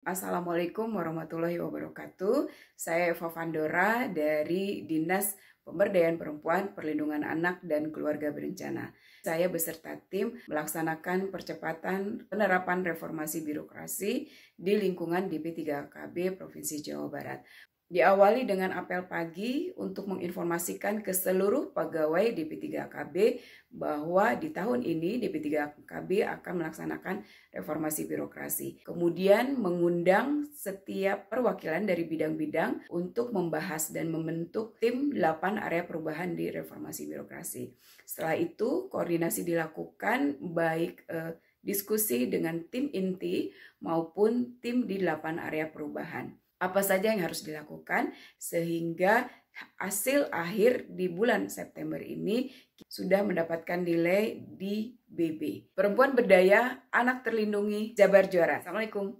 Assalamualaikum warahmatullahi wabarakatuh. Saya Eva Vandora dari Dinas Pemberdayaan Perempuan, Perlindungan Anak, dan Keluarga Berencana. Saya beserta tim melaksanakan percepatan penerapan reformasi birokrasi di lingkungan DP3KB Provinsi Jawa Barat. Diawali dengan apel pagi untuk menginformasikan ke seluruh pegawai DP3KB bahwa di tahun ini DP3KB akan melaksanakan reformasi birokrasi. Kemudian mengundang setiap perwakilan dari bidang-bidang untuk membahas dan membentuk tim 8 area perubahan di reformasi birokrasi. Setelah itu koordinasi dilakukan baik eh, diskusi dengan tim inti maupun tim di 8 area perubahan apa saja yang harus dilakukan sehingga hasil akhir di bulan September ini sudah mendapatkan nilai di BB. Perempuan berdaya, anak terlindungi, Jabar Juara. Assalamualaikum.